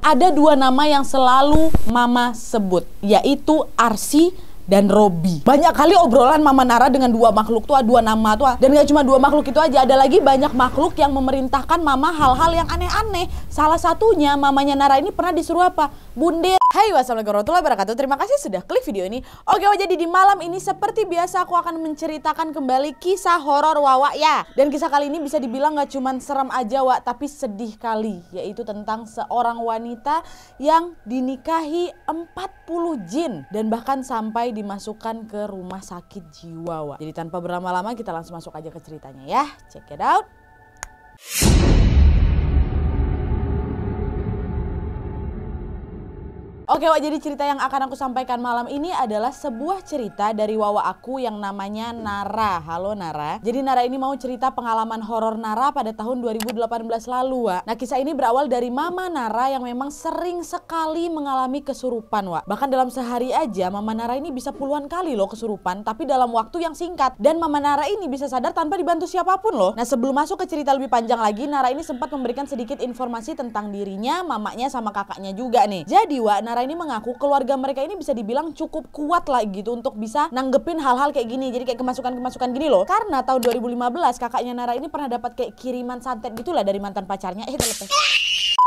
Ada dua nama yang selalu Mama sebut, yaitu Arsi dan Robi. Banyak kali obrolan Mama Nara dengan dua makhluk tua, dua nama tua. Dan gak cuma dua makhluk itu aja, ada lagi banyak makhluk yang memerintahkan Mama hal-hal yang aneh-aneh. Salah satunya mamanya Nara ini pernah disuruh apa? Bundir. Hai wassalamualaikum warahmatullahi wabarakatuh Terima kasih sudah klik video ini Oke wajah jadi di malam ini seperti biasa aku akan menceritakan kembali kisah horor Wawa ya Dan kisah kali ini bisa dibilang gak cuman serem aja Wak tapi sedih kali Yaitu tentang seorang wanita yang dinikahi 40 jin Dan bahkan sampai di dimasukkan ke rumah sakit jiwa. Wak. Jadi tanpa berlama-lama kita langsung masuk aja ke ceritanya ya. Check it out. Oke Wak, jadi cerita yang akan aku sampaikan malam ini adalah sebuah cerita dari Wawa aku yang namanya Nara. Halo Nara. Jadi Nara ini mau cerita pengalaman horor Nara pada tahun 2018 lalu, Wak. Nah, kisah ini berawal dari Mama Nara yang memang sering sekali mengalami kesurupan, Wak. Bahkan dalam sehari aja Mama Nara ini bisa puluhan kali loh kesurupan, tapi dalam waktu yang singkat. Dan Mama Nara ini bisa sadar tanpa dibantu siapapun loh. Nah, sebelum masuk ke cerita lebih panjang lagi, Nara ini sempat memberikan sedikit informasi tentang dirinya, mamanya sama kakaknya juga nih. Jadi, Wak, Nara Sarah ini mengaku keluarga mereka ini bisa dibilang cukup kuat lah gitu untuk bisa nanggepin hal-hal kayak gini. Jadi kayak kemasukan-kemasukan gini loh. Karena tahun 2015 kakaknya Nara ini pernah dapat kayak kiriman santet gitulah dari mantan pacarnya. Eh terlepas.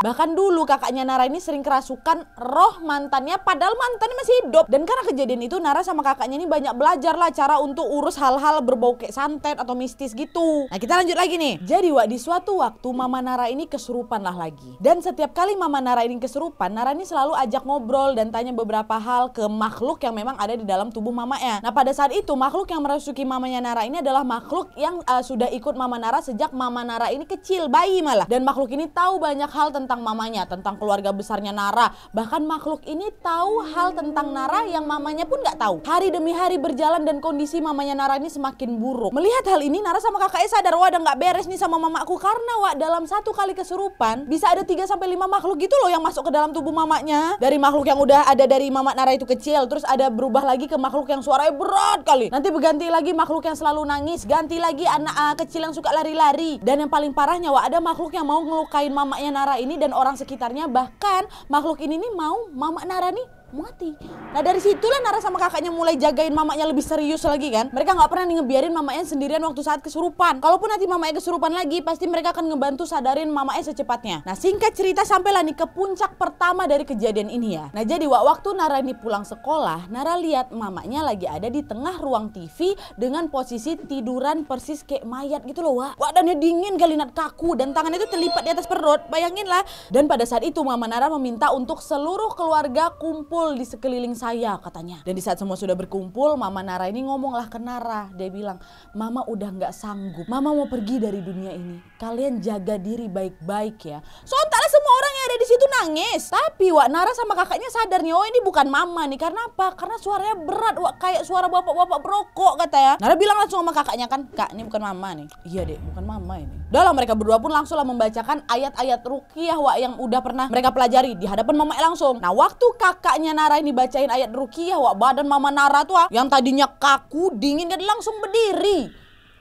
Bahkan dulu kakaknya Nara ini sering kerasukan roh mantannya padahal mantannya masih hidup. Dan karena kejadian itu Nara sama kakaknya ini banyak belajar lah cara untuk urus hal-hal berbau kayak santet atau mistis gitu. Nah kita lanjut lagi nih. Jadi Wak di suatu waktu Mama Nara ini kesurupan lah lagi. Dan setiap kali Mama Nara ini kesurupan, Nara ini selalu ajak ngobrol dan tanya beberapa hal ke makhluk yang memang ada di dalam tubuh mamanya. Nah pada saat itu makhluk yang merasuki mamanya Nara ini adalah makhluk yang uh, sudah ikut Mama Nara sejak Mama Nara ini kecil, bayi malah. Dan makhluk ini tahu banyak hal tentang mamanya, tentang keluarga besarnya Nara. Bahkan makhluk ini tahu hal tentang Nara yang mamanya pun nggak tahu. Hari demi hari berjalan dan kondisi mamanya Nara ini semakin buruk. Melihat hal ini, Nara sama kakaknya sadar, wah ada nggak beres nih sama mamaku. Karena wah dalam satu kali kesurupan, bisa ada 3 sampai 5 makhluk gitu loh yang masuk ke dalam tubuh mamanya. Dari makhluk yang udah ada dari mama Nara itu kecil, terus ada berubah lagi ke makhluk yang suaranya berat kali. Nanti berganti lagi makhluk yang selalu nangis, ganti lagi anak eh, kecil yang suka lari-lari. Dan yang paling parahnya, wah ada makhluk yang mau ngelukain mamanya Nara ini dan orang sekitarnya bahkan makhluk ini nih mau Mama Nara nih mati. Nah dari situlah Nara sama kakaknya mulai jagain mamanya lebih serius lagi kan. Mereka nggak pernah nih ngebiarin mamanya sendirian waktu saat kesurupan. Kalaupun nanti mamanya kesurupan lagi, pasti mereka akan ngebantu sadarin mamanya secepatnya. Nah singkat cerita sampailah nih ke puncak pertama dari kejadian ini ya. Nah jadi waktu Nara ini pulang sekolah, Nara lihat mamanya lagi ada di tengah ruang TV dengan posisi tiduran persis kayak mayat gitu loh wah. Wadahnya dingin kali nat kaku dan tangannya itu terlipat di atas perut. Bayangin lah. Dan pada saat itu mama Nara meminta untuk seluruh keluarga kumpul berkumpul di sekeliling saya katanya. Dan di saat semua sudah berkumpul, Mama Nara ini ngomonglah ke Nara. Dia bilang, Mama udah nggak sanggup. Mama mau pergi dari dunia ini. Kalian jaga diri baik-baik ya. Sontaklah semua orang yang ada di situ nangis. Tapi Wak Nara sama kakaknya sadar nih, oh ini bukan Mama nih. Karena apa? Karena suaranya berat, Wak kayak suara bapak-bapak perokok kata ya. Nara bilang langsung sama kakaknya kan, Kak ini bukan Mama nih. Iya dek, bukan Mama ini. dalam mereka berdua pun langsunglah membacakan ayat-ayat rukiah Wak yang udah pernah mereka pelajari di hadapan Mama langsung. Nah waktu kakaknya Nara ini bacain ayat rukiah, wah badan mama Nara tuh ah, yang tadinya kaku, dingin, dia langsung berdiri.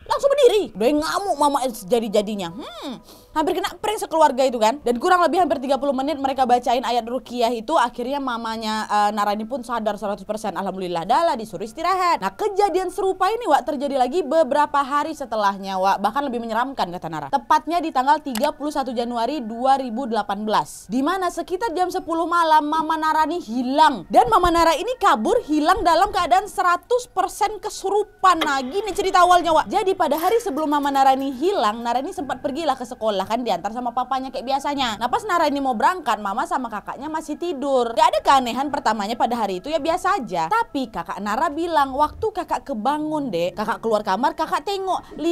Langsung berdiri. Udah ngamuk mama jadi-jadinya. Hmm hampir kena prank sekeluarga itu kan dan kurang lebih hampir 30 menit mereka bacain ayat rukiah itu akhirnya mamanya uh, eh, Narani pun sadar 100% alhamdulillah dala disuruh istirahat nah kejadian serupa ini Wak terjadi lagi beberapa hari setelahnya Wak bahkan lebih menyeramkan kata Nara tepatnya di tanggal 31 Januari 2018 mana sekitar jam 10 malam Mama Narani hilang dan Mama Nara ini kabur hilang dalam keadaan 100% kesurupan nah gini cerita awalnya Wak jadi pada hari sebelum Mama Narani hilang Narani sempat pergilah ke sekolah silahkan kan diantar sama papanya kayak biasanya. Nah pas Nara ini mau berangkat, mama sama kakaknya masih tidur. Gak ada keanehan pertamanya pada hari itu ya biasa aja. Tapi kakak Nara bilang waktu kakak kebangun deh, kakak keluar kamar, kakak tengok 50%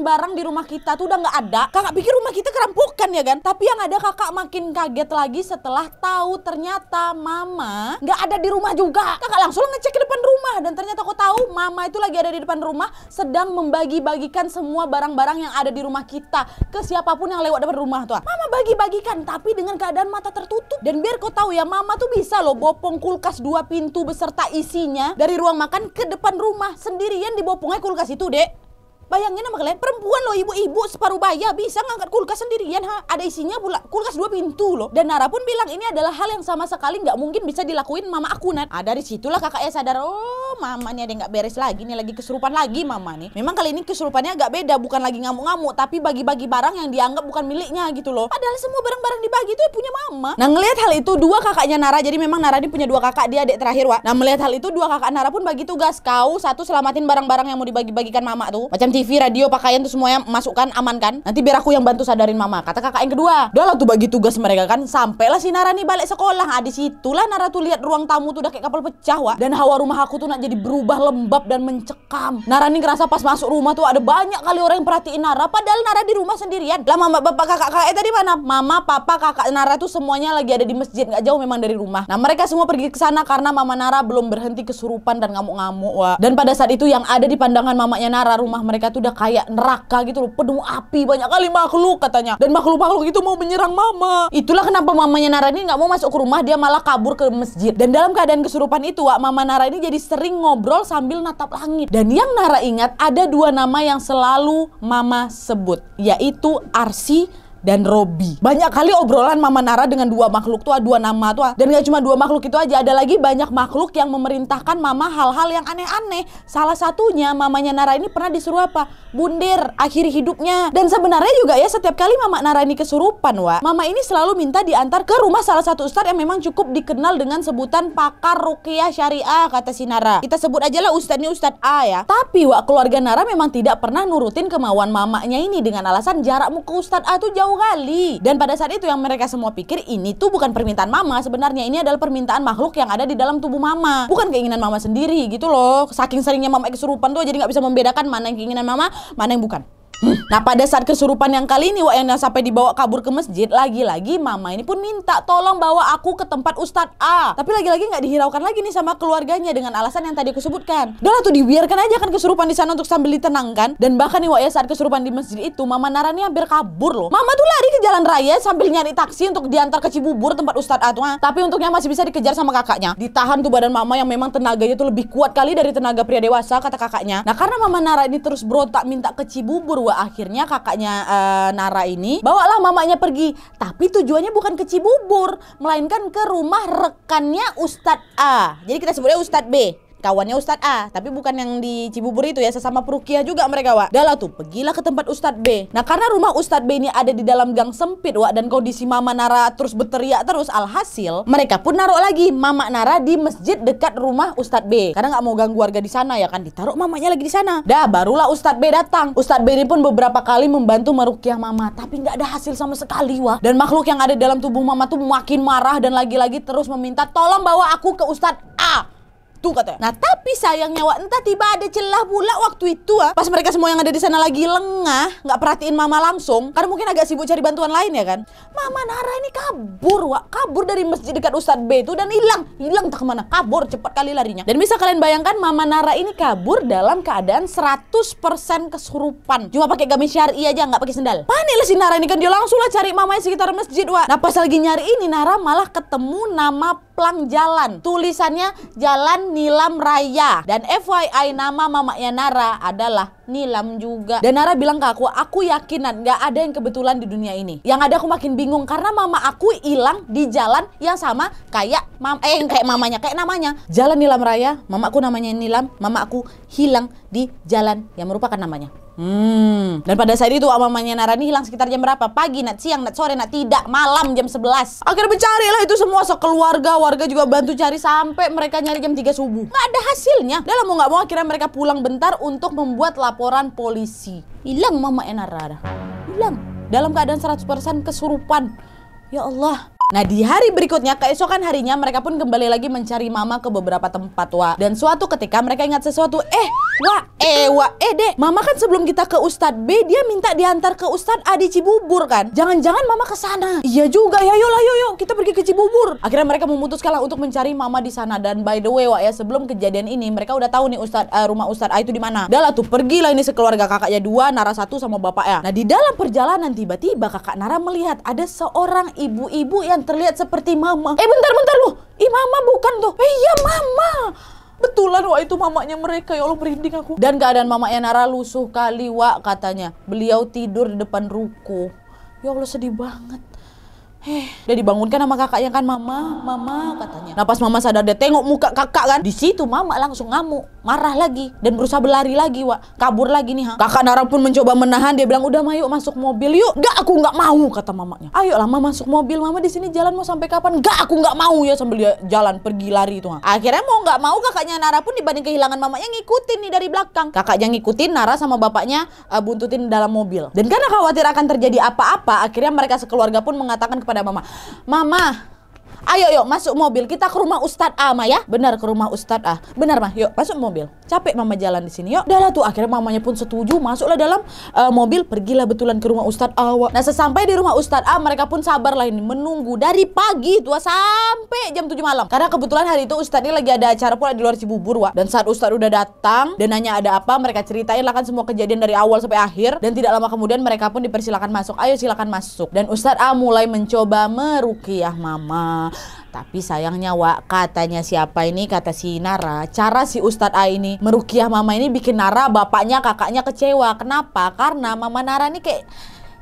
barang di rumah kita tuh udah nggak ada. Kakak pikir rumah kita kerampung kan ya kan tapi yang ada kakak makin kaget lagi setelah tahu ternyata mama nggak ada di rumah juga kakak langsung ngecek ke depan rumah dan ternyata kok tahu mama itu lagi ada di depan rumah sedang membagi-bagikan semua barang-barang yang ada di rumah kita ke siapapun yang lewat depan rumah tuh mama bagi-bagikan tapi dengan keadaan mata tertutup dan biar kau tahu ya mama tuh bisa loh bopong kulkas dua pintu beserta isinya dari ruang makan ke depan rumah sendirian di bopongnya kulkas itu dek Bayangin sama kalian, perempuan loh ibu-ibu separuh baya bisa ngangkat kulkas sendirian ha. Ada isinya pula kulkas dua pintu loh. Dan Nara pun bilang ini adalah hal yang sama sekali nggak mungkin bisa dilakuin mama aku Nat. Ah dari situlah kakaknya sadar, oh mamanya nih ada nggak beres lagi nih lagi kesurupan lagi mama nih. Memang kali ini kesurupannya agak beda, bukan lagi ngamuk-ngamuk tapi bagi-bagi barang yang dianggap bukan miliknya gitu loh. Padahal semua barang-barang dibagi itu punya mama. Nah ngelihat hal itu dua kakaknya Nara, jadi memang Nara ini punya dua kakak dia adik terakhir wa. Nah melihat hal itu dua kakak Nara pun bagi tugas kau satu selamatin barang-barang yang mau dibagi-bagikan mama tuh. Macam TV, radio, pakaian tuh semuanya masukkan, amankan. Nanti biar aku yang bantu sadarin mama. Kata kakak yang kedua. Udah lah tuh bagi tugas mereka kan. Sampailah si Nara nih balik sekolah. Ah di situlah Nara tuh lihat ruang tamu tuh udah kayak kapal pecah wah. Dan hawa rumah aku tuh nak jadi berubah lembab dan mencekam. Nara nih ngerasa pas masuk rumah tuh ada banyak kali orang yang perhatiin Nara. Padahal Nara di rumah sendirian. Lah mama, bapak, kakak, kakak tadi mana? Mama, papa, kakak Nara tuh semuanya lagi ada di masjid nggak jauh memang dari rumah. Nah mereka semua pergi ke sana karena mama Nara belum berhenti kesurupan dan ngamuk-ngamuk wah. Dan pada saat itu yang ada di pandangan mamanya Nara rumah mereka mereka tuh udah kayak neraka gitu loh penuh api banyak kali makhluk katanya dan makhluk-makhluk itu mau menyerang mama itulah kenapa mamanya Nara ini nggak mau masuk ke rumah dia malah kabur ke masjid dan dalam keadaan kesurupan itu Wak mama Nara ini jadi sering ngobrol sambil natap langit dan yang Nara ingat ada dua nama yang selalu mama sebut yaitu Arsi dan Robi. Banyak kali obrolan Mama Nara dengan dua makhluk tua, dua nama tua. Dan gak cuma dua makhluk itu aja, ada lagi banyak makhluk yang memerintahkan Mama hal-hal yang aneh-aneh. Salah satunya mamanya Nara ini pernah disuruh apa? Bundir, akhiri hidupnya. Dan sebenarnya juga ya setiap kali Mama Nara ini kesurupan, Wak. Mama ini selalu minta diantar ke rumah salah satu ustadz yang memang cukup dikenal dengan sebutan pakar rukiah syariah, kata si Nara. Kita sebut aja lah ustadz ini ustadz A ya. Tapi Wak, keluarga Nara memang tidak pernah nurutin kemauan mamanya ini dengan alasan jarakmu ke ustadz A tuh jauh kali. Dan pada saat itu yang mereka semua pikir ini tuh bukan permintaan mama sebenarnya ini adalah permintaan makhluk yang ada di dalam tubuh mama. Bukan keinginan mama sendiri gitu loh. Saking seringnya mama kesurupan tuh jadi nggak bisa membedakan mana yang keinginan mama, mana yang bukan. Nah pada saat kesurupan yang kali ini Yana sampai dibawa kabur ke masjid Lagi-lagi mama ini pun minta tolong bawa aku ke tempat Ustadz A Tapi lagi-lagi gak dihiraukan lagi nih sama keluarganya dengan alasan yang tadi aku sebutkan Udah tuh dibiarkan aja kan kesurupan di sana untuk sambil ditenangkan Dan bahkan nih ya saat kesurupan di masjid itu Mama Nara Narani hampir kabur loh Mama tuh lari ke jalan raya sambil nyari taksi untuk diantar ke Cibubur tempat Ustadz A tuh ah. Tapi untuknya masih bisa dikejar sama kakaknya Ditahan tuh badan mama yang memang tenaganya tuh lebih kuat kali dari tenaga pria dewasa kata kakaknya Nah karena Mama Nara ini terus berontak minta ke Cibubur akhirnya kakaknya uh, Nara ini bawalah mamanya pergi tapi tujuannya bukan ke Cibubur melainkan ke rumah rekannya Ustadz A jadi kita sebutnya Ustadz B kawannya Ustadz A tapi bukan yang di Cibubur itu ya sesama perukia juga mereka Wak Dahlah tuh pergilah ke tempat Ustadz B nah karena rumah Ustadz B ini ada di dalam gang sempit Wak dan kondisi Mama Nara terus berteriak terus alhasil mereka pun naruh lagi Mama Nara di masjid dekat rumah Ustadz B karena nggak mau ganggu warga di sana ya kan ditaruh mamanya lagi di sana dah barulah Ustadz B datang Ustadz B ini pun beberapa kali membantu merukiah Mama tapi nggak ada hasil sama sekali Wak dan makhluk yang ada dalam tubuh Mama tuh makin marah dan lagi-lagi terus meminta tolong bawa aku ke Ustadz A itu katanya. Nah tapi sayangnya wak entah tiba ada celah pula waktu itu ah. Pas mereka semua yang ada di sana lagi lengah, nggak perhatiin mama langsung. Karena mungkin agak sibuk cari bantuan lain ya kan. Mama Nara ini kabur wak, kabur dari masjid dekat Ustadz B itu dan hilang, hilang entah kemana, kabur cepat kali larinya. Dan bisa kalian bayangkan mama Nara ini kabur dalam keadaan 100% kesurupan. Cuma pakai gamis syari aja nggak pakai sendal. Panik lah si Nara ini kan dia langsung lah cari mamanya sekitar masjid wak. Nah pas lagi nyari ini Nara malah ketemu nama plang jalan. Tulisannya Jalan Nilam Raya. Dan FYI nama mamanya Nara adalah Nilam juga. Dan Nara bilang ke aku, aku yakinan gak ada yang kebetulan di dunia ini. Yang ada aku makin bingung karena mama aku hilang di jalan yang sama kayak mam eh kayak mamanya, kayak namanya. Jalan Nilam Raya, mamaku namanya Nilam, mama aku hilang di jalan yang merupakan namanya. Hmm. Dan pada saat itu mamanya Narani hilang sekitar jam berapa? Pagi, nak siang, nak sore, nak tidak, malam jam 11. Akhirnya mencari lah itu semua sekeluarga, warga juga bantu cari sampai mereka nyari jam 3 subuh. Nggak ada hasilnya. Dalam mau nggak mau akhirnya mereka pulang bentar untuk membuat laporan polisi. Hilang mama Enara. Hilang. Dalam keadaan 100% kesurupan. Ya Allah, Nah di hari berikutnya keesokan harinya mereka pun kembali lagi mencari mama ke beberapa tempat Wa Dan suatu ketika mereka ingat sesuatu Eh Wa eh Wa eh deh Mama kan sebelum kita ke Ustadz B dia minta diantar ke Ustadz A di Cibubur kan Jangan-jangan mama ke sana Iya juga ya yolah yuk yuk kita pergi ke Cibubur Akhirnya mereka memutuskan lah untuk mencari mama di sana Dan by the way Wa ya sebelum kejadian ini mereka udah tahu nih Ustadz uh, rumah Ustadz A itu di mana Udah lah tuh pergilah ini sekeluarga kakaknya dua Nara satu sama bapaknya Nah di dalam perjalanan tiba-tiba kakak Nara melihat ada seorang ibu-ibu ya kalian terlihat seperti mama. Eh bentar bentar loh, ih mama bukan tuh. Eh iya mama. Betulan wah itu mamanya mereka, ya Allah merinding aku. Dan keadaan mama Nara lusuh kali Wak katanya. Beliau tidur di depan ruko. Ya Allah sedih banget. Heh, udah dibangunkan sama kakaknya kan mama, mama katanya. Nah pas mama sadar dia tengok muka kakak kan, di situ mama langsung ngamuk, marah lagi dan berusaha berlari lagi, wa kabur lagi nih. Ha. Kakak Nara pun mencoba menahan, dia bilang udah mayu masuk mobil yuk. Gak aku nggak mau kata mamanya. lah mama masuk mobil, mama di sini jalan mau sampai kapan? Gak aku nggak mau ya sambil dia jalan pergi lari itu. Ha. Akhirnya mau nggak mau kakaknya Nara pun dibanding kehilangan mamanya ngikutin nih dari belakang. Kakak yang ngikutin Nara sama bapaknya uh, buntutin dalam mobil. Dan karena khawatir akan terjadi apa-apa, akhirnya mereka sekeluarga pun mengatakan kepada kepada mama. Mama, ayo yuk masuk mobil. Kita ke rumah Ustadz A, Ma ya. Benar ke rumah Ustadz A. Ah. Benar, Ma. Yuk masuk mobil capek mama jalan di sini yuk udahlah tuh akhirnya mamanya pun setuju masuklah dalam uh, mobil pergilah betulan ke rumah Ustadz Awa nah sesampai di rumah Ustadz A mereka pun sabar lah ini menunggu dari pagi tua sampai jam 7 malam karena kebetulan hari itu Ustadz ini lagi ada acara pula di luar Cibubur wa dan saat Ustadz udah datang dan nanya ada apa mereka ceritain lah kan semua kejadian dari awal sampai akhir dan tidak lama kemudian mereka pun dipersilakan masuk ayo silakan masuk dan Ustadz A mulai mencoba merukiah mama tapi sayangnya Wak, katanya siapa ini, kata si Nara, cara si Ustadz A ini merukiah mama ini bikin Nara bapaknya kakaknya kecewa. Kenapa? Karena mama Nara ini kayak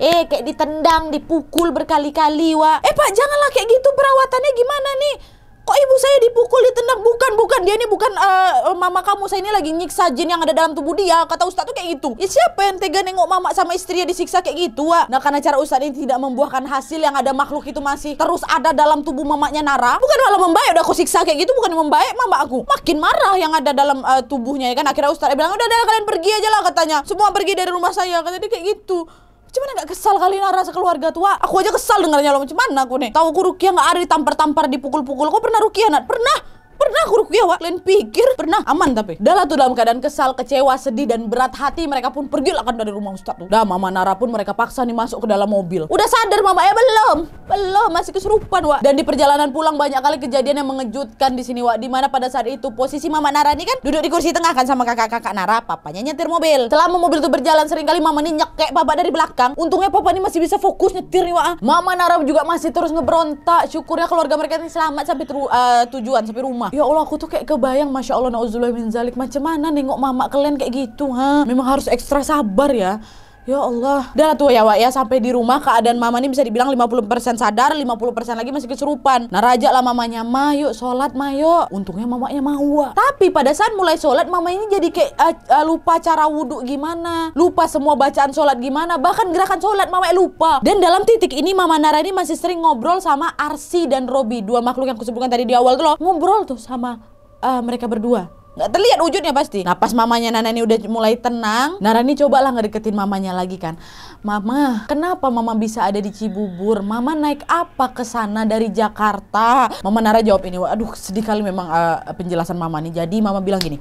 Eh, kayak ditendang, dipukul berkali-kali, Wak. Eh, Pak, janganlah kayak gitu perawatannya gimana nih? kok ibu saya dipukul ditendang bukan bukan dia ini bukan uh, mama kamu saya ini lagi nyiksa jin yang ada dalam tubuh dia kata ustadz tuh kayak gitu ya siapa yang tega nengok mama sama istrinya disiksa kayak gitu Wak? nah karena cara ustadz ini tidak membuahkan hasil yang ada makhluk itu masih terus ada dalam tubuh mamanya Nara bukan malah membaik udah aku siksa kayak gitu bukan membaik mama aku makin marah yang ada dalam uh, tubuhnya ya kan akhirnya ustadz bilang udah udah kalian pergi aja lah katanya semua pergi dari rumah saya katanya kayak gitu cuman enggak kesal kali nara rasa keluarga tua aku aja kesal dengarnya lo cuman aku nih tahu aku Rukia enggak ada ditampar-tampar dipukul-pukul Kok pernah Rukia nat pernah Pernah huruf kuliah, Wak. Kalian pikir pernah aman tapi. dalam lah tuh dalam keadaan kesal, kecewa, sedih, dan berat hati mereka pun pergi lah kan dari rumah Ustadz tuh. dah Mama Nara pun mereka paksa nih masuk ke dalam mobil. Udah sadar Mama, ya belum. Belum, masih kesurupan Wak. Dan di perjalanan pulang banyak kali kejadian yang mengejutkan di sini Wak. Dimana pada saat itu posisi Mama Nara ini kan duduk di kursi tengah kan sama kakak-kakak Nara. Papanya nyetir mobil. Selama mobil itu berjalan seringkali Mama ini nyekek Papa dari belakang. Untungnya Papa ini masih bisa fokus nyetir nih Wak. Mama Nara juga masih terus ngeberontak. Syukurnya keluarga mereka ini selamat sampai eh, tujuan, sampai rumah ya Allah aku tuh kayak kebayang masya Allah nauzubillah min zalik macam mana nengok mama kalian kayak gitu ha memang harus ekstra sabar ya Ya Allah. Udah lah tuh ya Wak ya sampai di rumah keadaan mama ini bisa dibilang 50% sadar, 50% lagi masih kesurupan. Nah raja lah mamanya, "Ma, sholat, Ma, Untungnya mamanya mau. Tapi pada saat mulai sholat mama ini jadi kayak uh, uh, lupa cara wudhu gimana, lupa semua bacaan sholat gimana, bahkan gerakan sholat mama lupa. Dan dalam titik ini mama Nara ini masih sering ngobrol sama Arsi dan Robi, dua makhluk yang kusebutkan tadi di awal tuh loh. Ngobrol tuh sama uh, mereka berdua nggak terlihat wujudnya pasti. Nah pas mamanya Nana ini udah mulai tenang, Nana ini cobalah ngedeketin mamanya lagi kan. Mama, kenapa mama bisa ada di Cibubur? Mama naik apa ke sana dari Jakarta? Mama Nara jawab ini, aduh sedih kali memang uh, penjelasan mama nih. Jadi mama bilang gini,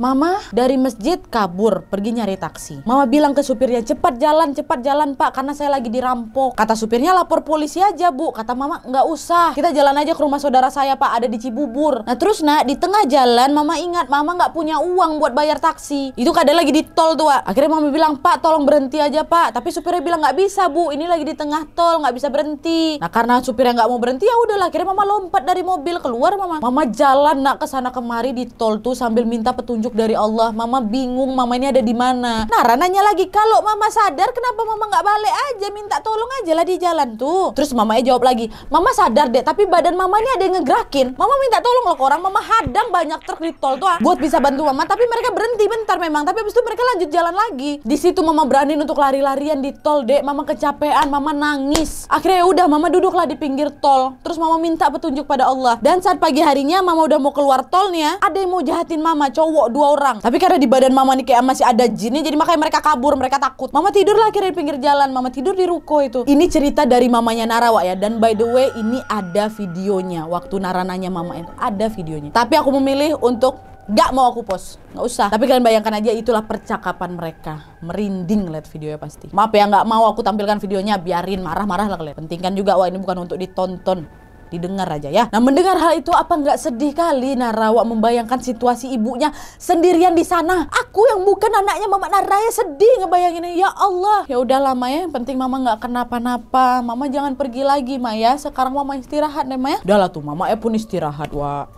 Mama dari masjid kabur pergi nyari taksi. Mama bilang ke supirnya, cepat jalan, cepat jalan pak, karena saya lagi dirampok. Kata supirnya, lapor polisi aja bu. Kata mama, nggak usah, kita jalan aja ke rumah saudara saya pak, ada di Cibubur. Nah terus nak, di tengah jalan mama ingat, mama nggak punya uang buat bayar taksi. Itu kadang lagi di tol tuh pak. Akhirnya mama bilang, pak tolong berhenti aja pak. Tapi supirnya bilang, nggak bisa bu, ini lagi di tengah tol, nggak bisa berhenti. Nah karena supirnya nggak mau berhenti, ya udahlah. Akhirnya mama lompat dari mobil, keluar mama. Mama jalan nak ke sana kemari di tol tuh sambil minta petunjuk petunjuk dari Allah. Mama bingung mama ini ada di mana. Nah, rananya lagi, kalau mama sadar kenapa mama nggak balik aja minta tolong aja lah di jalan tuh. Terus mamanya jawab lagi, mama sadar deh tapi badan mama ini ada yang ngegerakin. Mama minta tolong loh ke orang, mama hadang banyak truk di tol tuh. Ah. Buat bisa bantu mama tapi mereka berhenti bentar memang. Tapi habis itu mereka lanjut jalan lagi. Di situ mama berani untuk lari-larian di tol deh. Mama kecapean, mama nangis. Akhirnya ya udah mama duduklah di pinggir tol. Terus mama minta petunjuk pada Allah. Dan saat pagi harinya mama udah mau keluar tolnya, ada yang mau jahatin mama cowok dua orang tapi karena di badan mama nih kayak masih ada jinnya jadi makanya mereka kabur mereka takut mama tidur lah akhirnya di pinggir jalan mama tidur di ruko itu ini cerita dari mamanya Nara ya dan by the way ini ada videonya waktu Nara nanya mama itu ada videonya tapi aku memilih untuk Gak mau aku post, nggak usah. Tapi kalian bayangkan aja itulah percakapan mereka. Merinding lihat videonya pasti. Maaf ya, gak mau aku tampilkan videonya, biarin marah-marah lah kalian. Pentingkan juga, wah ini bukan untuk ditonton didengar aja ya. Nah mendengar hal itu apa nggak sedih kali narawak membayangkan situasi ibunya sendirian di sana. Aku yang bukan anaknya Mama Naraya sedih ngebayanginnya. Ya Allah. Ya udah lama ya. Yang penting Mama nggak kenapa-napa. Mama jangan pergi lagi Maya. Sekarang Mama istirahat deh Maya. Udah lah tuh Mama ya pun istirahat wa.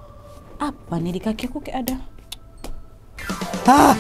Apa nih di kaki aku kayak ada? Ah!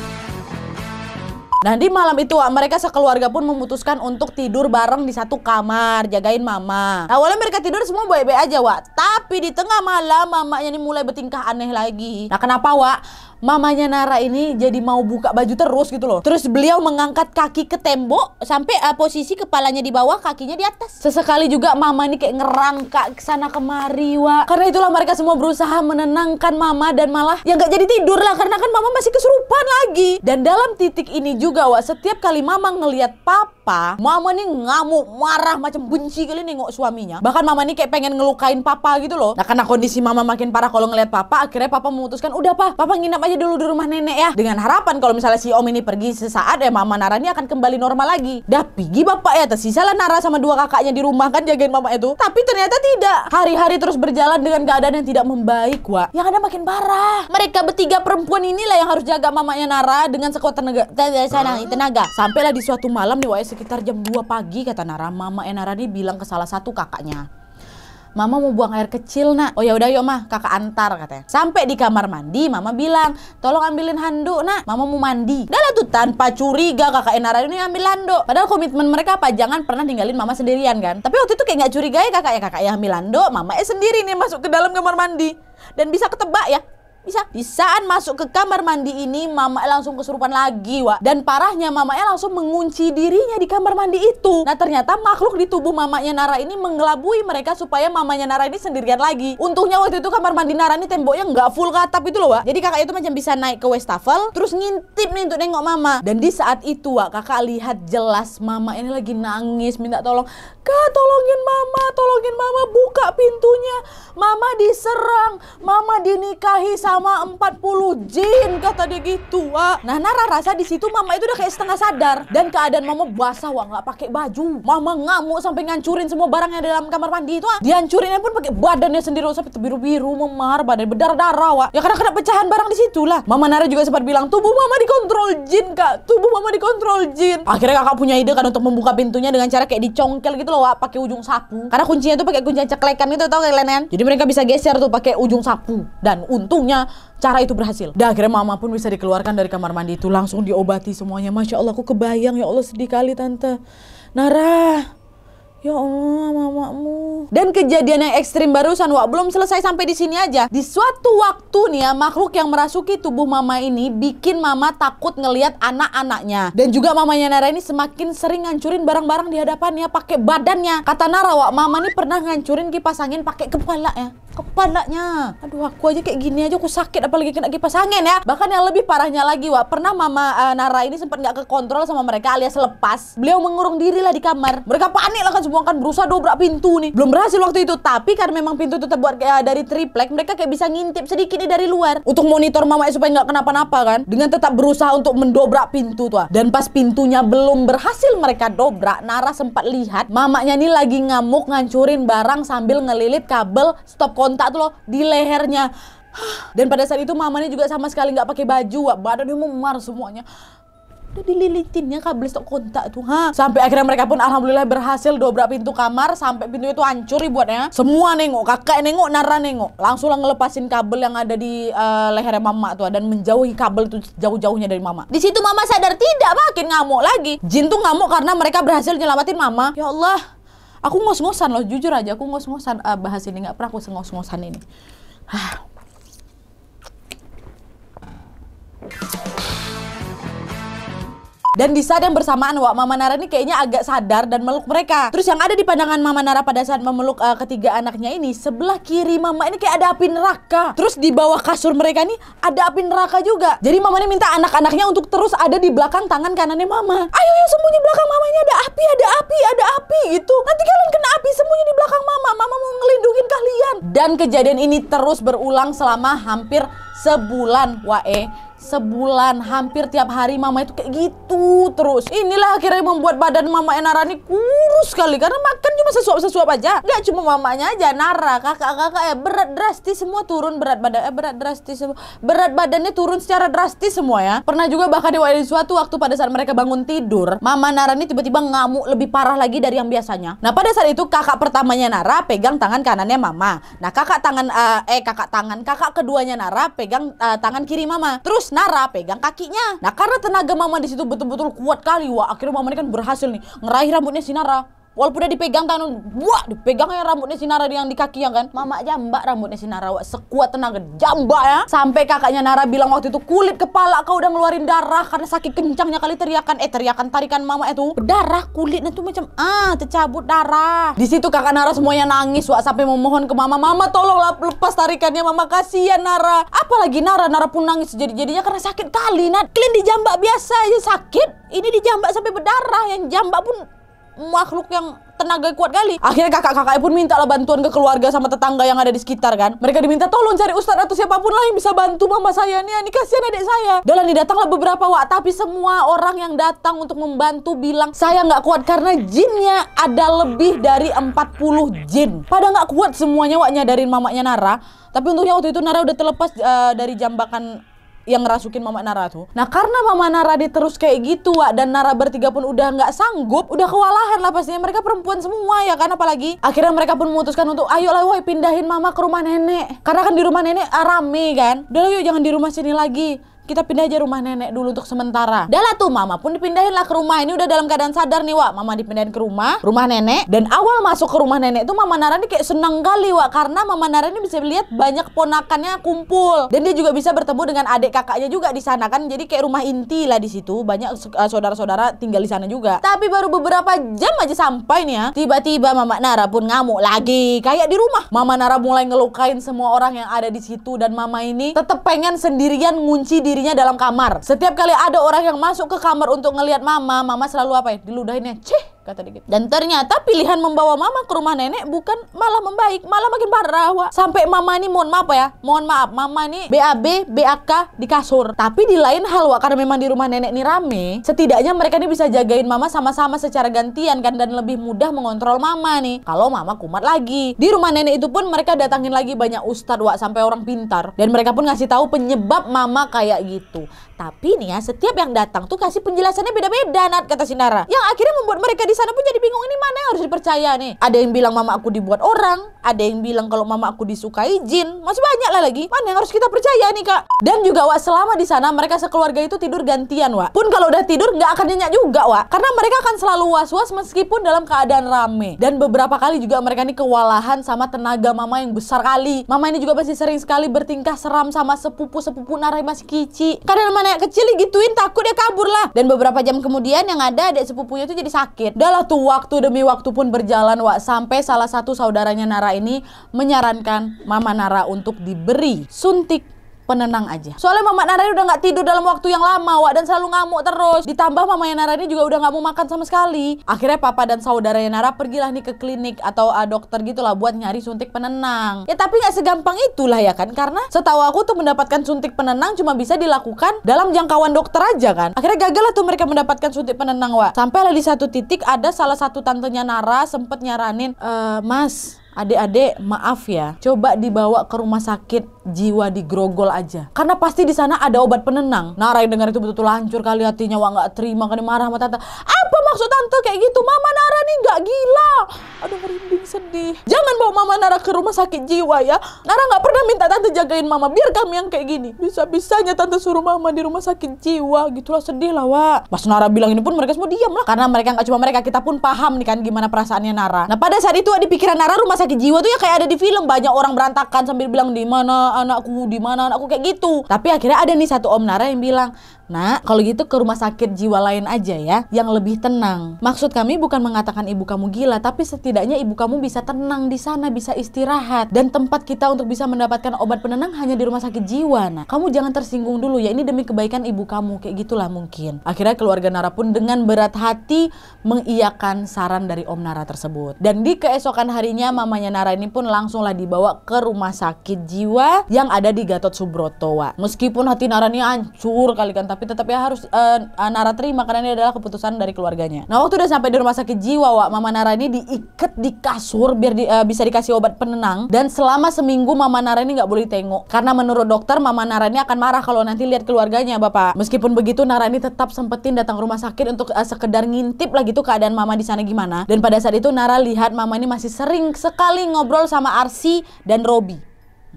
Nah di malam itu ah, mereka sekeluarga pun memutuskan untuk tidur bareng di satu kamar jagain mama. Nah, awalnya mereka tidur semua baik-baik aja Wak. Tapi di tengah malam mamanya ini mulai bertingkah aneh lagi. Nah kenapa Wak? mamanya Nara ini jadi mau buka baju terus gitu loh. Terus beliau mengangkat kaki ke tembok sampai uh, posisi kepalanya di bawah, kakinya di atas. Sesekali juga mama ini kayak ngerangkak ke sana kemari, wa. Karena itulah mereka semua berusaha menenangkan mama dan malah ya nggak jadi tidur lah karena kan mama masih kesurupan lagi. Dan dalam titik ini juga, wa, setiap kali mama ngelihat papa, mama nih ngamuk, marah macam benci kali nengok suaminya. Bahkan mama nih kayak pengen ngelukain papa gitu loh. Nah, karena kondisi mama makin parah kalau ngelihat papa, akhirnya papa memutuskan udah, pa, papa nginap aja aja dulu di rumah nenek ya. Dengan harapan kalau misalnya si om ini pergi sesaat ya mama Nara ini akan kembali normal lagi. Dah pergi bapak ya, tersisalah Nara sama dua kakaknya di rumah kan jagain mama itu. Tapi ternyata tidak. Hari-hari terus berjalan dengan keadaan yang tidak membaik, wa Yang ada makin parah. Mereka bertiga perempuan inilah yang harus jaga mamanya Nara dengan sekuat tenaga eh, eh, tenaga. Sampailah di suatu malam nih, wa ya, sekitar jam 2 pagi kata Nara, mama eh, Nara ini bilang ke salah satu kakaknya mama mau buang air kecil nak oh ya udah yuk mah kakak antar katanya sampai di kamar mandi mama bilang tolong ambilin handuk nak mama mau mandi udah lah tuh tanpa curiga kakak Enara ini ambil handuk padahal komitmen mereka apa jangan pernah ninggalin mama sendirian kan tapi waktu itu kayak nggak curiga ya kakak ya kakak ya ambil handuk mama eh sendiri nih masuk ke dalam kamar mandi dan bisa ketebak ya bisa di saat masuk ke kamar mandi ini mama e langsung kesurupan lagi wa dan parahnya mamanya e langsung mengunci dirinya di kamar mandi itu nah ternyata makhluk di tubuh mamanya Nara ini mengelabui mereka supaya mamanya Nara ini sendirian lagi untungnya waktu itu kamar mandi Nara ini temboknya nggak full katap itu loh wa jadi kakak itu macam bisa naik ke wastafel terus ngintip nih untuk nengok mama dan di saat itu wa kakak lihat jelas mama ini lagi nangis minta tolong kak tolongin mama tolongin mama buka pintunya mama diserang mama dinikahi sama sama 40 jin kata dia gitu ah. nah Nara rasa di situ mama itu udah kayak setengah sadar dan keadaan mama basah wah nggak pakai baju mama ngamuk sampai ngancurin semua barangnya dalam kamar mandi itu ah. dihancurinnya pun pakai badannya sendiri loh sampai biru biru memar badan berdarah darah wah ya karena kena pecahan barang di situ lah mama Nara juga sempat bilang tubuh mama dikontrol jin kak tubuh mama dikontrol jin akhirnya kakak punya ide kan untuk membuka pintunya dengan cara kayak dicongkel gitu loh pakai ujung sapu karena kuncinya tuh pakai kunci ceklekan itu tau kalian jadi mereka bisa geser tuh pakai ujung sapu dan untungnya cara itu berhasil. Dan akhirnya mama pun bisa dikeluarkan dari kamar mandi itu langsung diobati semuanya. Masya Allah aku kebayang ya Allah sedih kali tante. Nara, Ya Allah, mamamu. Dan kejadian yang ekstrim barusan, Wak, belum selesai sampai di sini aja. Di suatu waktu nih ya, makhluk yang merasuki tubuh mama ini bikin mama takut ngelihat anak-anaknya. Dan juga mamanya Nara ini semakin sering ngancurin barang-barang di hadapannya pakai badannya. Kata Nara, Wak, mama ini pernah ngancurin kipas angin pakai kepala ya. Kepalanya. Aduh, aku aja kayak gini aja aku sakit apalagi kena kipas angin ya. Bahkan yang lebih parahnya lagi, Wak, pernah mama uh, Nara ini sempat nggak kekontrol sama mereka alias lepas. Beliau mengurung diri lah di kamar. Mereka panik lah kan gua kan berusaha dobrak pintu nih. Belum berhasil waktu itu, tapi karena memang pintu itu terbuat kayak eh, dari triplek, mereka kayak bisa ngintip sedikit nih dari luar. Untuk monitor mama supaya nggak kenapa-napa kan, dengan tetap berusaha untuk mendobrak pintu tuh. Ah. Dan pas pintunya belum berhasil mereka dobrak, Nara sempat lihat mamanya ini lagi ngamuk ngancurin barang sambil ngelilit kabel stop kontak tuh loh di lehernya. Dan pada saat itu mamanya juga sama sekali nggak pakai baju, ah. badannya memar semuanya udah dililitinnya kabel stok kontak tuh ha sampai akhirnya mereka pun alhamdulillah berhasil dobrak pintu kamar sampai pintu itu hancur ibuatnya semua nengok kakek nengok Nara nengok langsung lah ngelepasin kabel yang ada di uh, eh, lehernya mama tuh dan menjauhi kabel itu jauh-jauhnya dari mama di situ mama sadar tidak makin ngamuk lagi jin tuh ngamuk karena mereka berhasil nyelamatin mama ya Allah aku ngos-ngosan loh jujur aja aku ngos-ngosan uh, bahas ini nggak pernah aku ngos-ngosan ini Dan di saat yang bersamaan Wak, Mama Nara ini kayaknya agak sadar dan meluk mereka. Terus yang ada di pandangan Mama Nara pada saat memeluk uh, ketiga anaknya ini, sebelah kiri Mama ini kayak ada api neraka. Terus di bawah kasur mereka nih ada api neraka juga. Jadi Mama ini minta anak-anaknya untuk terus ada di belakang tangan kanannya Mama. Ayo yang sembunyi belakang Mama ini ada api, ada api, ada api itu. Nanti kalian kena api sembunyi di belakang Mama. Mama mau ngelindungin kalian. Dan kejadian ini terus berulang selama hampir sebulan Wae eh sebulan hampir tiap hari mama itu kayak gitu terus inilah akhirnya membuat badan mama ini kurus sekali karena makan cuma sesuap-sesuap aja nggak cuma mamanya aja Nara kakak-kakak eh berat drastis semua turun berat badan eh berat drastis semua berat badannya turun secara drastis semua ya pernah juga bahkan diwawain suatu waktu pada saat mereka bangun tidur mama Nara ini tiba-tiba ngamuk lebih parah lagi dari yang biasanya nah pada saat itu kakak pertamanya Nara pegang tangan kanannya mama nah kakak tangan uh, eh kakak tangan kakak keduanya Nara pegang uh, tangan kiri mama terus Nara pegang kakinya. Nah karena tenaga mama di situ betul-betul kuat kali, wah akhirnya mama ini kan berhasil nih ngeraih rambutnya si Nara. Walaupun dia dipegang tangan, wah dipegang kayak rambutnya si Nara yang di kaki yang kan. Mama jambak rambutnya si Nara, wak, sekuat tenaga jambak ya. Sampai kakaknya Nara bilang waktu itu kulit kepala kau udah ngeluarin darah karena sakit kencangnya kali teriakan. Eh teriakan tarikan mama itu darah kulitnya tuh macam ah tercabut darah. Di situ kakak Nara semuanya nangis wak sampai memohon ke mama, mama tolonglah lepas tarikannya mama kasihan Nara. Apalagi Nara, Nara pun nangis jadi jadinya karena sakit kali. Nah, kalian dijambak biasa aja ya sakit. Ini dijambak sampai berdarah yang jambak pun makhluk yang tenaga kuat kali. Akhirnya kakak-kakaknya pun minta lah bantuan ke keluarga sama tetangga yang ada di sekitar kan. Mereka diminta tolong cari ustadz atau siapapun lah yang bisa bantu mama saya nih. Ini kasihan adik saya. Dalam nih datanglah beberapa wak. Tapi semua orang yang datang untuk membantu bilang saya nggak kuat karena jinnya ada lebih dari 40 jin. Pada nggak kuat semuanya waknya dari mamanya Nara. Tapi untungnya waktu itu Nara udah terlepas uh, dari jambakan yang ngerasukin Mama Nara tuh. Nah karena Mama Nara dia terus kayak gitu Wak dan Nara bertiga pun udah nggak sanggup, udah kewalahan lah pastinya. Mereka perempuan semua ya kan apalagi. Akhirnya mereka pun memutuskan untuk ayo lah woi pindahin Mama ke rumah nenek. Karena kan di rumah nenek rame kan. Udah yuk jangan di rumah sini lagi kita pindah aja rumah nenek dulu untuk sementara. Dah tuh mama pun dipindahin lah ke rumah. Ini udah dalam keadaan sadar nih wa, Mama dipindahin ke rumah, rumah nenek. Dan awal masuk ke rumah nenek tuh Mama Nara ini kayak seneng kali wa Karena Mama Nara ini bisa lihat banyak ponakannya kumpul. Dan dia juga bisa bertemu dengan adik kakaknya juga di sana kan. Jadi kayak rumah inti lah di situ. Banyak eh, saudara-saudara tinggal di sana juga. Tapi baru beberapa jam aja sampai nih ya. Tiba-tiba Mama Nara pun ngamuk lagi. Kayak di rumah. Mama Nara mulai ngelukain semua orang yang ada di situ. Dan Mama ini tetap pengen sendirian ngunci diri mandinya dalam kamar. Setiap kali ada orang yang masuk ke kamar untuk ngelihat mama, mama selalu apa ya? Diludahinnya. Cih, kata gitu. Dan ternyata pilihan membawa mama ke rumah nenek bukan malah membaik, malah makin parah, Wak. Sampai mama ini mohon maaf ya, mohon maaf, mama ini BAB, BAK di kasur. Tapi di lain hal, Wak, karena memang di rumah nenek ini rame, setidaknya mereka ini bisa jagain mama sama-sama secara gantian kan dan lebih mudah mengontrol mama nih. Kalau mama kumat lagi. Di rumah nenek itu pun mereka datangin lagi banyak ustadz, Wak, sampai orang pintar. Dan mereka pun ngasih tahu penyebab mama kayak gitu. Tapi nih ya, setiap yang datang tuh kasih penjelasannya beda-beda, Nat, kata Sinara. Yang akhirnya membuat mereka di sana pun jadi bingung ini mana yang harus dipercaya nih. Ada yang bilang mama aku dibuat orang, ada yang bilang kalau mama aku disukai jin. Masih banyak lah lagi. Mana yang harus kita percaya nih, Kak? Dan juga, Wak, selama di sana mereka sekeluarga itu tidur gantian, Wak. Pun kalau udah tidur nggak akan nyenyak juga, Wak. Karena mereka akan selalu was-was meskipun dalam keadaan rame. Dan beberapa kali juga mereka ini kewalahan sama tenaga mama yang besar kali. Mama ini juga pasti sering sekali bertingkah seram sama sepupu-sepupu Narai masih Kici. karena mana kayak kecil gituin takut dia kabur lah. Dan beberapa jam kemudian yang ada adik sepupunya itu jadi sakit. Udahlah tuh waktu demi waktu pun berjalan Wak sampai salah satu saudaranya Nara ini menyarankan Mama Nara untuk diberi suntik penenang aja. Soalnya Mama Narani udah nggak tidur dalam waktu yang lama, Wak, dan selalu ngamuk terus. Ditambah Mama Narani juga udah nggak mau makan sama sekali. Akhirnya Papa dan saudara Nara pergilah nih ke klinik atau uh, dokter gitulah buat nyari suntik penenang. Ya tapi nggak segampang itulah ya kan, karena setahu aku tuh mendapatkan suntik penenang cuma bisa dilakukan dalam jangkauan dokter aja kan. Akhirnya gagal lah tuh mereka mendapatkan suntik penenang, Wak. sampailah di satu titik ada salah satu tantenya Nara sempet nyaranin, e, Mas, adik-adik maaf ya, coba dibawa ke rumah sakit jiwa di Grogol aja. Karena pasti di sana ada obat penenang. Narai dengar itu betul-betul hancur kali hatinya, wah nggak terima, kan marah sama tante. Apa maksud tante kayak gitu. Mama Nara nih gak gila. Aduh merinding sedih. Jangan bawa Mama Nara ke rumah sakit jiwa ya. Nara gak pernah minta tante jagain Mama. Biar kami yang kayak gini. Bisa-bisanya tante suruh Mama di rumah sakit jiwa. Gitu lah sedih lah Wak. Mas Nara bilang ini pun mereka semua diam lah. Karena mereka nggak cuma mereka kita pun paham nih kan gimana perasaannya Nara. Nah pada saat itu di pikiran Nara rumah sakit jiwa tuh ya kayak ada di film banyak orang berantakan sambil bilang di mana anakku, di mana anakku kayak gitu. Tapi akhirnya ada nih satu om Nara yang bilang, nah kalau gitu ke rumah sakit jiwa lain aja ya, yang lebih tenang." tenang. Maksud kami bukan mengatakan ibu kamu gila, tapi setidaknya ibu kamu bisa tenang di sana, bisa istirahat. Dan tempat kita untuk bisa mendapatkan obat penenang hanya di rumah sakit jiwa. Nah, kamu jangan tersinggung dulu ya, ini demi kebaikan ibu kamu, kayak gitulah mungkin. Akhirnya keluarga Nara pun dengan berat hati mengiyakan saran dari Om Nara tersebut. Dan di keesokan harinya, mamanya Nara ini pun langsunglah dibawa ke rumah sakit jiwa yang ada di Gatot Subroto. Meskipun hati Nara ini hancur kali kan, tapi tetap ya harus uh, Nara terima karena ini adalah keputusan dari keluarganya katanya. Nah waktu udah sampai di rumah sakit jiwa, Wak, Mama Nara ini diikat di kasur biar di, uh, bisa dikasih obat penenang. Dan selama seminggu Mama Nara ini nggak boleh tengok. Karena menurut dokter Mama Nara ini akan marah kalau nanti lihat keluarganya Bapak. Meskipun begitu Nara ini tetap sempetin datang ke rumah sakit untuk uh, sekedar ngintip lah gitu keadaan Mama di sana gimana. Dan pada saat itu Nara lihat Mama ini masih sering sekali ngobrol sama Arsi dan Robi.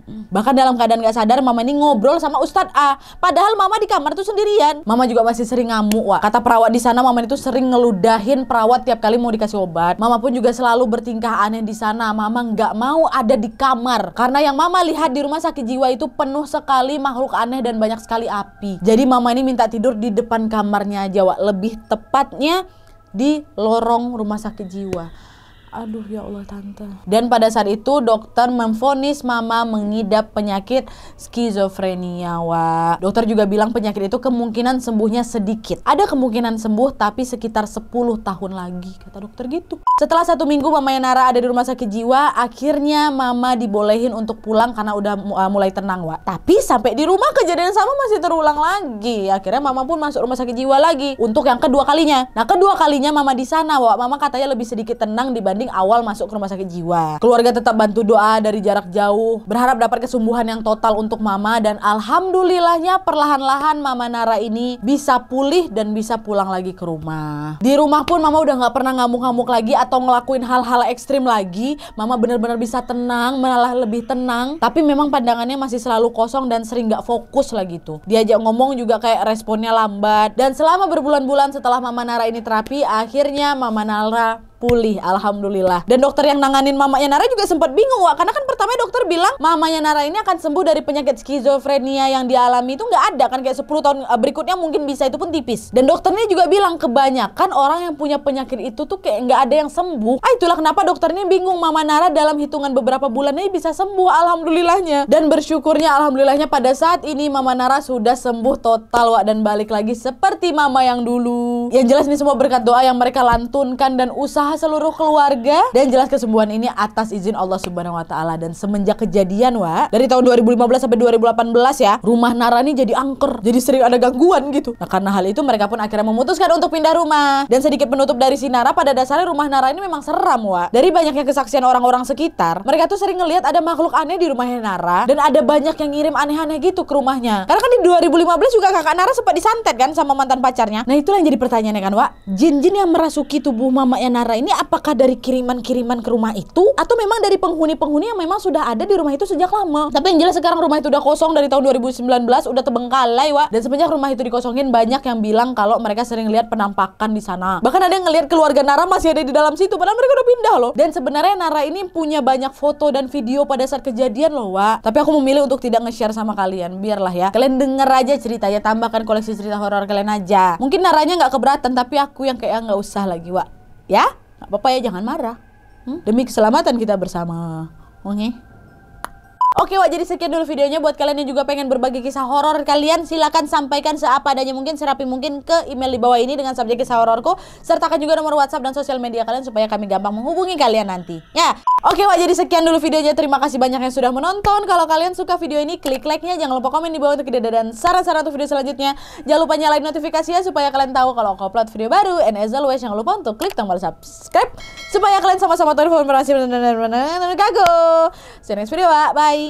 Bahkan dalam keadaan gak sadar, mama ini ngobrol sama Ustadz A. Padahal mama di kamar tuh sendirian. Mama juga masih sering ngamuk, Wak. Kata perawat di sana, mama itu sering ngeludahin perawat tiap kali mau dikasih obat. Mama pun juga selalu bertingkah aneh di sana. Mama gak mau ada di kamar. Karena yang mama lihat di rumah sakit jiwa itu penuh sekali makhluk aneh dan banyak sekali api. Jadi mama ini minta tidur di depan kamarnya aja, Wak. Lebih tepatnya di lorong rumah sakit jiwa. Aduh ya Allah tante. Dan pada saat itu dokter memfonis mama mengidap penyakit skizofrenia. Wah, dokter juga bilang penyakit itu kemungkinan sembuhnya sedikit. Ada kemungkinan sembuh tapi sekitar 10 tahun lagi kata dokter gitu. Setelah satu minggu mama Nara ada di rumah sakit jiwa, akhirnya mama dibolehin untuk pulang karena udah eh, mulai tenang, wa Tapi sampai di rumah kejadian sama masih terulang lagi. Akhirnya mama pun masuk rumah sakit jiwa lagi untuk yang kedua kalinya. Nah, kedua kalinya mama di sana, wa Mama katanya lebih sedikit tenang dibanding awal masuk ke rumah sakit jiwa. Keluarga tetap bantu doa dari jarak jauh, berharap dapat kesembuhan yang total untuk mama dan alhamdulillahnya perlahan-lahan mama Nara ini bisa pulih dan bisa pulang lagi ke rumah. Di rumah pun mama udah gak pernah ngamuk-ngamuk lagi atau ngelakuin hal-hal ekstrim lagi. Mama bener-bener bisa tenang, malah lebih tenang. Tapi memang pandangannya masih selalu kosong dan sering gak fokus lah gitu. Diajak ngomong juga kayak responnya lambat. Dan selama berbulan-bulan setelah mama Nara ini terapi, akhirnya mama Nara pulih alhamdulillah dan dokter yang nanganin mamanya Nara juga sempat bingung Wak karena kan pertama dokter bilang mamanya Nara ini akan sembuh dari penyakit skizofrenia yang dialami itu nggak ada kan kayak 10 tahun eh, berikutnya mungkin bisa itu pun tipis dan dokternya juga bilang kebanyakan orang yang punya penyakit itu tuh kayak nggak ada yang sembuh ah itulah kenapa dokternya bingung mama Nara dalam hitungan beberapa bulan ini bisa sembuh alhamdulillahnya dan bersyukurnya alhamdulillahnya pada saat ini mama Nara sudah sembuh total Wak dan balik lagi seperti mama yang dulu yang jelas ini semua berkat doa yang mereka lantunkan dan usaha seluruh keluarga dan jelas kesembuhan ini atas izin Allah Subhanahu wa taala dan semenjak kejadian wa dari tahun 2015 sampai 2018 ya rumah Nara ini jadi angker jadi sering ada gangguan gitu nah karena hal itu mereka pun akhirnya memutuskan untuk pindah rumah dan sedikit penutup dari si Nara pada dasarnya rumah Nara ini memang seram wa dari banyaknya kesaksian orang-orang sekitar mereka tuh sering ngelihat ada makhluk aneh di rumahnya Nara dan ada banyak yang ngirim aneh-aneh gitu ke rumahnya karena kan di 2015 juga kakak Nara sempat disantet kan sama mantan pacarnya nah itulah yang jadi pertanyaannya kan wa jin-jin yang merasuki tubuh mamanya Nara Nah ini apakah dari kiriman-kiriman ke rumah itu atau memang dari penghuni-penghuni yang memang sudah ada di rumah itu sejak lama? Tapi yang jelas sekarang rumah itu udah kosong dari tahun 2019, udah tebengkalai, Wak. Dan semenjak rumah itu dikosongin banyak yang bilang kalau mereka sering lihat penampakan di sana. Bahkan ada yang ngelihat keluarga Nara masih ada di dalam situ padahal mereka udah pindah loh. Dan sebenarnya Nara ini punya banyak foto dan video pada saat kejadian loh, Wak. Tapi aku memilih untuk tidak nge-share sama kalian. Biarlah ya. Kalian denger aja ceritanya, tambahkan koleksi cerita horor kalian aja. Mungkin Naranya nggak keberatan, tapi aku yang kayak ah, nggak usah lagi, Wak. Ya? gak apa-apa ya, jangan marah. Hmm? Demi keselamatan kita bersama. Oke. Okay? Oke Wak, jadi sekian dulu videonya buat kalian yang juga pengen berbagi kisah horor kalian silahkan sampaikan seapa adanya mungkin serapi mungkin ke email di bawah ini dengan subjek kisah hororku sertakan juga nomor WhatsApp dan sosial media kalian supaya kami gampang menghubungi kalian nanti. Ya. Oke Wak, jadi sekian dulu videonya. Terima kasih banyak yang sudah menonton. Kalau kalian suka video ini klik like-nya, jangan lupa komen di bawah untuk ide dan saran-saran untuk video selanjutnya. Jangan lupa nyalain notifikasi ya supaya kalian tahu kalau aku upload video baru and as always jangan lupa untuk klik tombol subscribe supaya kalian sama-sama tahu informasi kago. See you next video, Wak. Bye.